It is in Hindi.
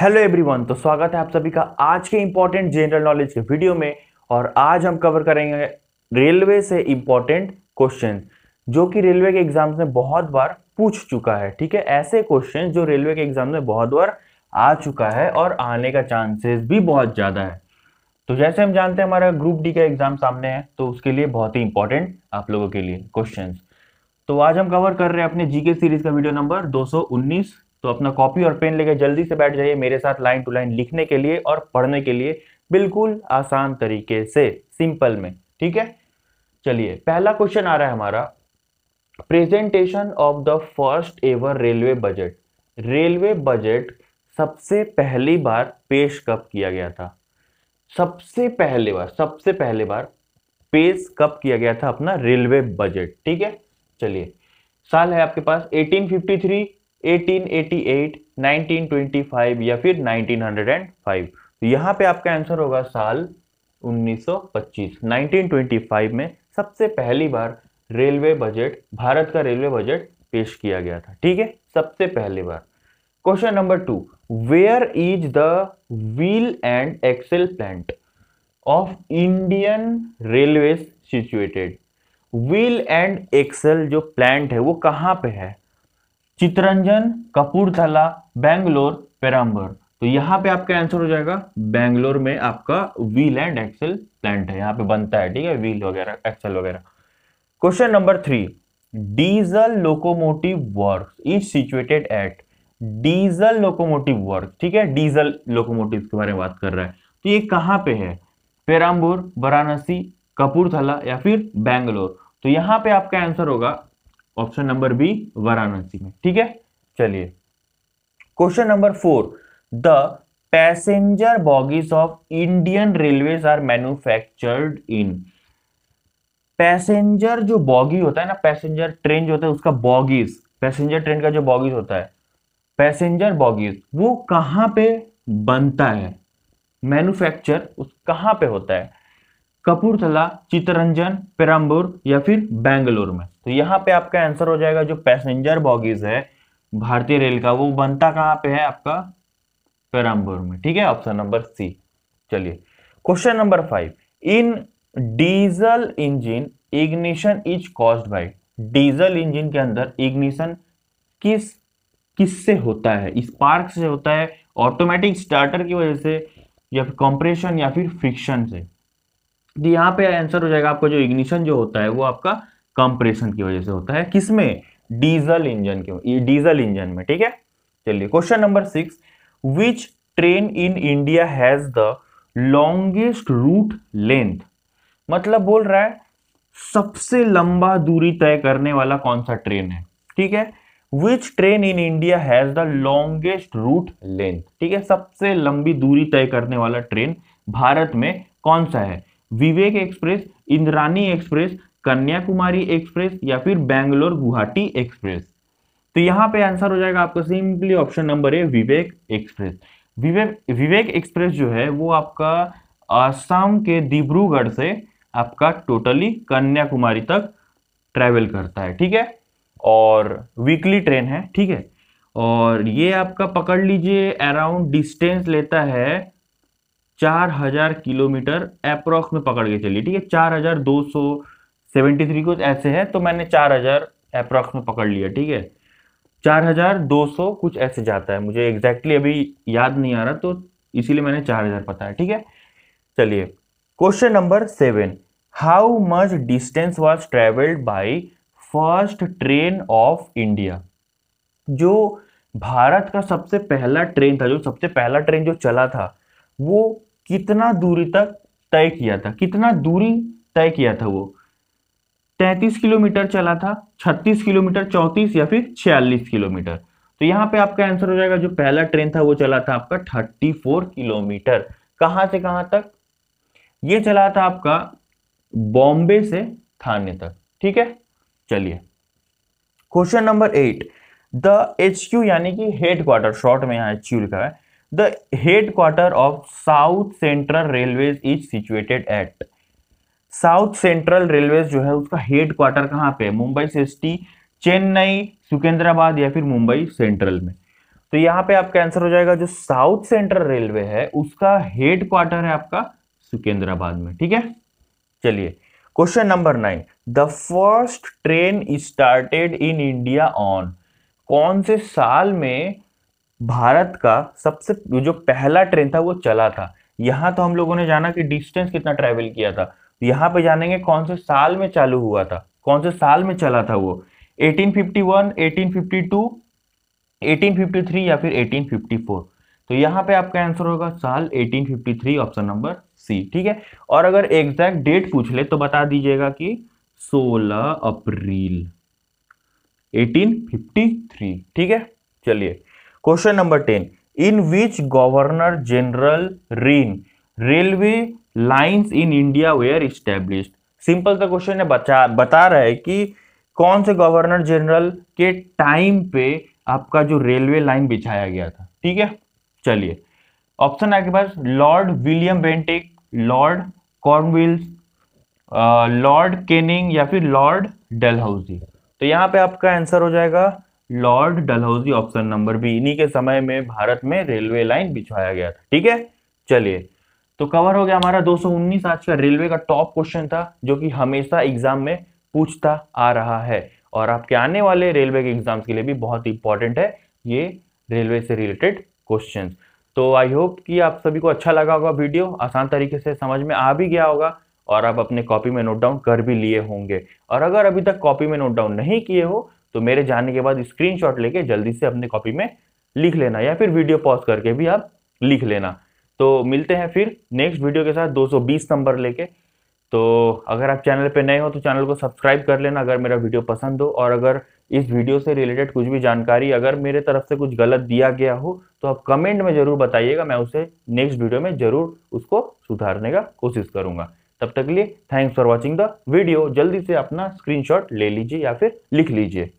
हेलो एवरीवन तो स्वागत है आप सभी का आज के इम्पोर्टेंट जनरल नॉलेज के वीडियो में और आज हम कवर करेंगे रेलवे से इम्पोर्टेंट क्वेश्चन जो कि रेलवे के एग्जाम्स में बहुत बार पूछ चुका है ठीक है ऐसे क्वेश्चन जो रेलवे के एग्जाम में बहुत बार आ चुका है और आने का चांसेस भी बहुत ज़्यादा है तो जैसे हम जानते हैं हमारा ग्रुप डी का एग्जाम सामने है तो उसके लिए बहुत ही इंपॉर्टेंट आप लोगों के लिए क्वेश्चन तो आज हम कवर कर रहे हैं अपने जीके सीरीज का वीडियो नंबर 219 तो अपना कॉपी और पेन लेकर जल्दी से बैठ जाइए मेरे साथ लाइन टू लाइन लिखने के लिए और पढ़ने के लिए बिल्कुल आसान तरीके से सिंपल में ठीक है चलिए पहला क्वेश्चन आ रहा है हमारा presentation of the first ever railway budget railway budget सबसे पहली बार पेश कब किया गया था सबसे पहले बार सबसे पहले बार पेश कब किया गया था अपना रेलवे बजट ठीक है चलिए साल है आपके पास 1853 1888, 1925 या फिर 1905 तो यहाँ पे आपका आंसर होगा साल 1925 1925 में सबसे पहली बार रेलवे बजट भारत का रेलवे बजट पेश किया गया था ठीक है सबसे पहली बार question number two where is the wheel and axle plant of Indian railway situated wheel and axle जो प्लांट है वो कहाँ पे है चितरंजन कपूरथला बेंगलोर पेराम्बर तो यहां पे आपका आंसर हो जाएगा बेंगलोर में आपका व्हील एंड एक्सेल प्लांट है यहाँ पे बनता है ठीक है व्हील वगैरह एक्सेल वगैरह question number three diesel locomotive works is situated at diesel locomotive work ठीक है डीजल लोकोमोटिव के बारे में बात कर रहा है तो ये कहां पे है पेराम्बूर वाराणसी कपूरथला या फिर बैंगलोर तो यहां पे आपका आंसर होगा ऑप्शन नंबर बी वाराणसी में ठीक है चलिए question number four the passenger bogies of Indian railways are manufactured in passenger जो बॉगी होता है ना पैसेंजर ट्रेन जो होता है उसका बॉगीज पैसेंजर ट्रेन का जो बॉगीज होता है पैसेंजर बॉगीज वो कहां पे बनता है मैन्युफैक्चर उस कहां पे होता है कपूरथला चितरंजन पेरम्बुर या फिर बेंगलोर में तो यहाँ पे आपका आंसर हो जाएगा जो पैसेंजर बॉगीज है भारतीय रेल का वो बनता कहाँ पे है आपका पेरम्बुर में ठीक है ऑप्शन नंबर सी चलिए question number five in diesel engine ignition is caused by diesel engine के अंदर इग्निशन किस किससे होता है स्पार्क से होता है ऑटोमेटिक स्टार्टर की वजह से या फिर कंप्रेशन या फिर फ्रिक्शन से यहाँ पे आंसर हो जाएगा आपका जो इग्निशन जो होता है वो आपका कंप्रेशन की वजह से होता है किसमें डीजल इंजन के डीजल इंजन में ठीक है चलिए question number six which train in India has the longest route length मतलब बोल रहा है सबसे लंबा दूरी तय करने वाला कौन सा ट्रेन है ठीक है which train in India has the longest route length ठीक है सबसे लंबी दूरी तय करने वाला ट्रेन भारत में कौन सा है Vivek express Indrani express Kanyakumari express या फिर बैंगलोर गुवाहाटी एक्सप्रेस तो यहां पे आंसर हो जाएगा आपका सिंपली ऑप्शन नंबर है विवेक एक्सप्रेस विवेक विवेक एक्सप्रेस जो है वो आपका आसाम के डिब्रूगढ़ से आपका टोटली कन्याकुमारी तक ट्रेवल करता है ठीक है और वीकली ट्रेन है ठीक है और ये आपका पकड़ लीजिए अराउंड डिस्टेंस लेता है चार हजार किलोमीटर अप्रॉक्स में पकड़ के चलिए ठीक है चार हजार दो सौ सेवेंटी थ्री कुछ ऐसे है तो मैंने चार हजार अप्रॉक्स में पकड़ लिया ठीक है चार हजार दो सौ कुछ ऐसे जाता है मुझे एग्जैक्टली अभी याद नहीं आ रहा तो इसीलिए मैंने चार हजार पता है ठीक है चलिए question number seven how much distance was travelled by first train of India जो भारत का सबसे पहला ट्रेन था जो सबसे पहला ट्रेन जो चला था वो कितना दूरी तक तय किया था कितना दूरी तय किया था वो 33 किलोमीटर चला था 36 किलोमीटर 34 या फिर 46 किलोमीटर तो यहाँ पे आपका आंसर हो जाएगा जो पहला ट्रेन था वो चला था आपका 34 किलोमीटर कहां से कहां तक ये चला था आपका बॉम्बे से थाने तक ठीक है चलिए question number eight the H Q यानी कि हेडक्वार्टर शॉर्ट में यहाँ एच लिखा है the headquarter of south central railway is situated at south central railway जो है उसका हेड क्वार्टर कहाँ पे मुंबई से एस चेन्नई सुकेंद्राबाद या फिर मुंबई सेंट्रल में तो यहां पे आपका आंसर हो जाएगा जो साउथ सेंट्रल रेलवे है उसका हेड क्वार्टर है आपका सुकेंद्राबाद में ठीक है चलिए question number nine the first train started in India on कौन से साल में भारत का सबसे जो पहला ट्रेन था वो चला था यहाँ तो हम लोगों ने जाना कि डिस्टेंस कितना ट्रेवल किया था यहाँ पे जानेंगे कौन से साल में चालू हुआ था कौन से साल में चला था वो 1851, 1852, 1853 या फिर 1854 तो यहाँ पे आपका आंसर होगा साल 1853 ऑप्शन नंबर सी ठीक है और अगर एग्जैक्ट डेट पूछ ले तो बता दीजिएगा कि 16 अप्रैल 1853 ठीक है चलिए question number ten in which governor general reign railway lines in India were establish simple सा क्वेश्चन है बचा बता रहा है कि कौन से गवर्नर जनरल के टाइम पे आपका जो रेलवे लाइन बिछाया गया था ठीक है चलिए ऑप्शन आपके पास lord William Bentinck lord Cornwallis lord Canning या फिर लॉर्ड डेलहाउजी तो यहाँ पे आपका आंसर हो जाएगा lord Dalhousie option number B इन्हीं के समय में भारत में रेलवे लाइन बिछवाया गया था ठीक है चलिए तो कवर हो गया हमारा 219 आज का रेलवे का टॉप क्वेश्चन था जो कि हमेशा एग्जाम में पूछता आ रहा है और आपके आने वाले रेलवे के एग्जाम्स के लिए भी बहुत इंपॉर्टेंट है ये रेलवे से रिलेटेड क्वेश्चन तो आई होप कि आप सभी को अच्छा लगा होगा वीडियो आसान तरीके से समझ में आ भी गया होगा और आप अपने कॉपी में नोट डाउन कर भी लिए होंगे और अगर अभी तक कॉपी में नोट डाउन नहीं किए हो तो मेरे जानने के बाद स्क्रीन लेके जल्दी से अपने कॉपी में लिख लेना या फिर वीडियो पॉज करके भी आप लिख लेना तो मिलते हैं फिर नेक्स्ट वीडियो के साथ 220 नंबर लेके तो अगर आप चैनल पे नए हो तो चैनल को सब्सक्राइब कर लेना अगर मेरा वीडियो पसंद हो और अगर इस वीडियो से रिलेटेड कुछ भी जानकारी अगर मेरे तरफ से कुछ गलत दिया गया हो तो आप कमेंट में ज़रूर बताइएगा मैं उसे नेक्स्ट वीडियो में ज़रूर उसको सुधारने का कोशिश करूँगा तब तक लिए thanks for watching the video जल्दी से अपना स्क्रीन ले लीजिए या फिर लिख लीजिए